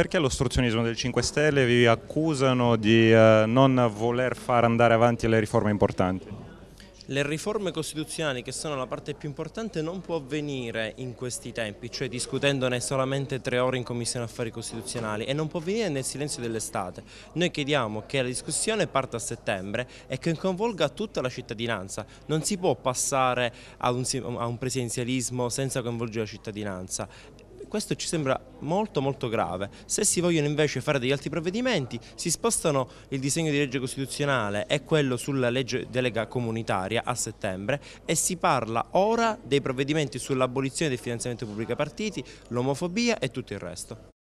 perché l'ostruzionismo del 5 Stelle vi accusano di eh, non voler far andare avanti le riforme importanti? Le riforme costituzionali, che sono la parte più importante, non può avvenire in questi tempi, cioè discutendone solamente tre ore in Commissione Affari Costituzionali e non può avvenire nel silenzio dell'estate. Noi chiediamo che la discussione parta a settembre e che coinvolga tutta la cittadinanza. Non si può passare a un, a un presidenzialismo senza coinvolgere la cittadinanza questo ci sembra molto molto grave. Se si vogliono invece fare degli altri provvedimenti, si spostano il disegno di legge costituzionale e quello sulla legge delega comunitaria a settembre e si parla ora dei provvedimenti sull'abolizione del finanziamento pubblico ai partiti, l'omofobia e tutto il resto.